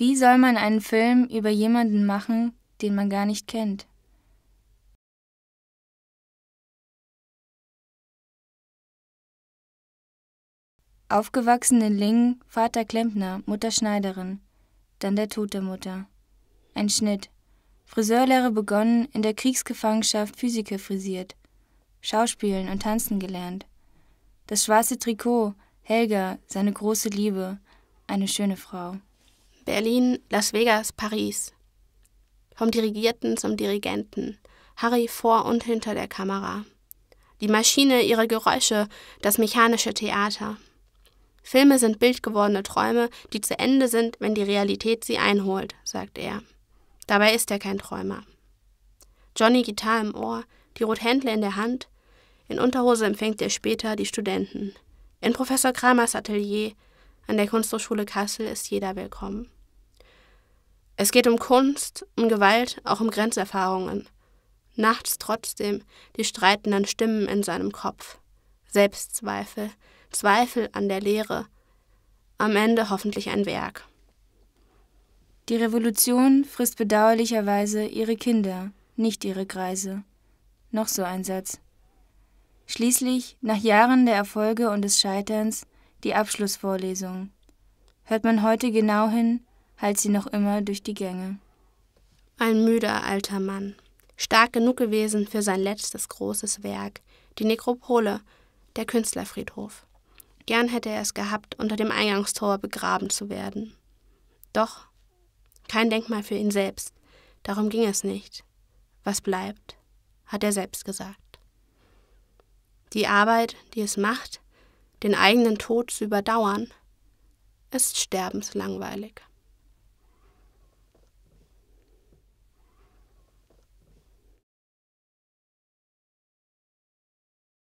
Wie soll man einen Film über jemanden machen, den man gar nicht kennt? Aufgewachsen in Lingen, Vater Klempner, Mutter Schneiderin, dann der Tod der Mutter. Ein Schnitt. Friseurlehre begonnen, in der Kriegsgefangenschaft Physiker frisiert. Schauspielen und Tanzen gelernt. Das schwarze Trikot, Helga, seine große Liebe, eine schöne Frau. Berlin, Las Vegas, Paris. Vom Dirigierten zum Dirigenten. Harry vor und hinter der Kamera. Die Maschine, ihre Geräusche, das mechanische Theater. Filme sind bildgewordene Träume, die zu Ende sind, wenn die Realität sie einholt, sagt er. Dabei ist er kein Träumer. Johnny Gitarre im Ohr, die Rothändler in der Hand. In Unterhose empfängt er später die Studenten. In Professor Kramers Atelier an der Kunsthochschule Kassel ist jeder willkommen. Es geht um Kunst, um Gewalt, auch um Grenzerfahrungen. Nachts trotzdem die streitenden Stimmen in seinem Kopf. Selbstzweifel, Zweifel an der Lehre. Am Ende hoffentlich ein Werk. Die Revolution frisst bedauerlicherweise ihre Kinder, nicht ihre Kreise. Noch so ein Satz. Schließlich, nach Jahren der Erfolge und des Scheiterns, die Abschlussvorlesung. Hört man heute genau hin, halt sie noch immer durch die Gänge. Ein müder alter Mann, stark genug gewesen für sein letztes großes Werk, die Nekropole, der Künstlerfriedhof. Gern hätte er es gehabt, unter dem Eingangstor begraben zu werden. Doch kein Denkmal für ihn selbst, darum ging es nicht. Was bleibt, hat er selbst gesagt. Die Arbeit, die es macht, den eigenen Tod zu überdauern, ist sterbenslangweilig.